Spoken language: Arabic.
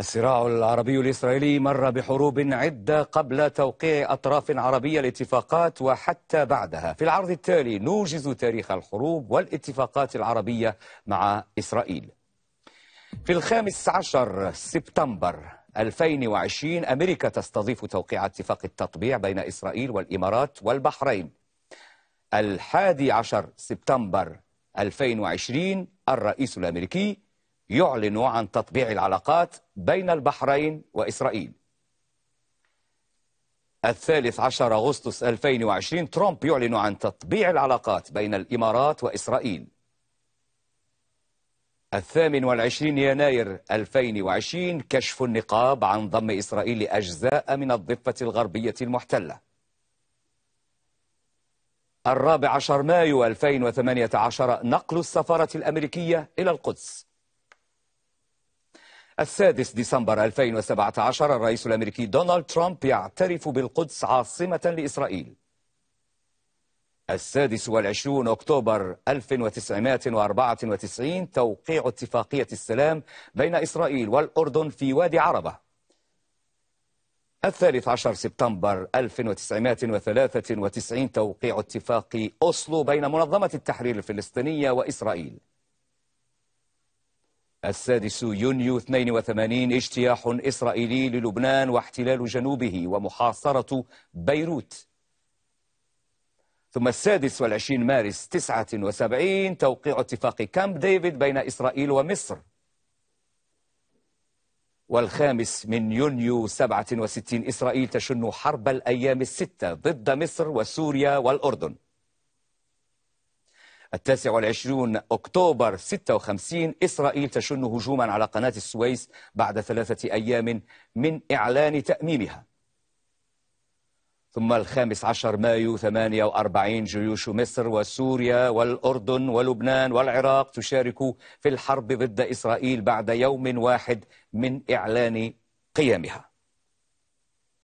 الصراع العربي الإسرائيلي مر بحروب عدة قبل توقيع أطراف عربية الاتفاقات وحتى بعدها في العرض التالي نوجز تاريخ الحروب والاتفاقات العربية مع إسرائيل في الخامس عشر سبتمبر 2020 أمريكا تستضيف توقيع اتفاق التطبيع بين إسرائيل والإمارات والبحرين الحادي عشر سبتمبر 2020 الرئيس الأمريكي يعلن عن تطبيع العلاقات بين البحرين وإسرائيل الثالث عشر أغسطس 2020 ترامب يعلن عن تطبيع العلاقات بين الإمارات وإسرائيل الثامن والعشرين يناير 2020 كشف النقاب عن ضم إسرائيل أجزاء من الضفة الغربية المحتلة الرابع عشر مايو 2018 نقل السفارة الأمريكية إلى القدس السادس ديسمبر 2017 الرئيس الأمريكي دونالد ترامب يعترف بالقدس عاصمة لإسرائيل السادس والعشرون أكتوبر 1994 توقيع اتفاقية السلام بين إسرائيل والأردن في وادي عربة الثالث عشر سبتمبر 1993 توقيع اتفاق أوسلو بين منظمة التحرير الفلسطينية وإسرائيل السادس يونيو 82 اجتياح إسرائيلي للبنان واحتلال جنوبه ومحاصرة بيروت ثم السادس والعشرين مارس 79 توقيع اتفاق كامب ديفيد بين إسرائيل ومصر والخامس من يونيو 67 إسرائيل تشن حرب الأيام الستة ضد مصر وسوريا والأردن التاسع والعشرون أكتوبر 56 إسرائيل تشن هجوما على قناة السويس بعد ثلاثة أيام من إعلان تأميمها ثم الخامس عشر مايو 48 جيوش مصر وسوريا والأردن ولبنان والعراق تشارك في الحرب ضد إسرائيل بعد يوم واحد من إعلان قيامها